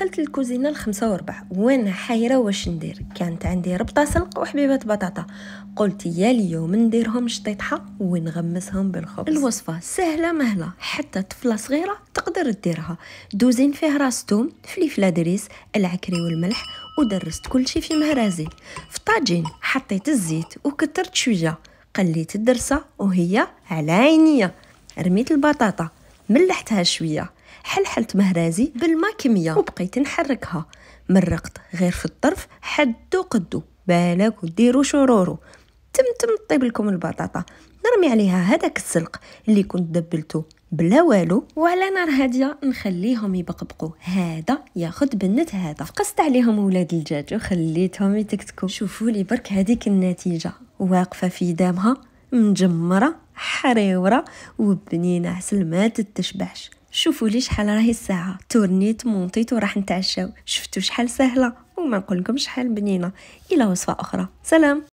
دخلت للكوزينه الخمسة وربع وانا حايره واش ندير كانت عندي ربطه سلق وحبيبات بطاطا قلت يا اليوم نديرهم شطيطحه ونغمسهم بالخبز الوصفه سهله مهله حتى طفله صغيره تقدر ديرها دوزين فيه راس توم فليفله دريس العكري والملح ودرست كلشي في مهرازي في الطاجين حطيت الزيت وكترت شويه قليت الدرسه وهي على عينيا رميت البطاطا ملحتها شويه حلحلت مهرازي بالما كميه وبقيت نحركها مرقت غير في الطرف حدو قدو بالك وديرو شرورو تم تم طيب لكم البطاطا نرمي عليها هذاك السلق اللي كنت دبلتو بلا والو وعلى نار هاديه نخليهم يبقبقوا هذا ياخد بنت هذا فقست عليهم ولاد الدجاج وخليتهم يتكتكوا شوفوا لي برك هذيك النتيجه واقفه في دامها مجمره حريورة وبنينة عسل ما تتشبعش شوفوا لي شحال راهي الساعة تورنيت مونطيت وراح نتعشاو شفتوا شحال سهلة وما نقول لكم شحال بنينة الى وصفة اخرى سلام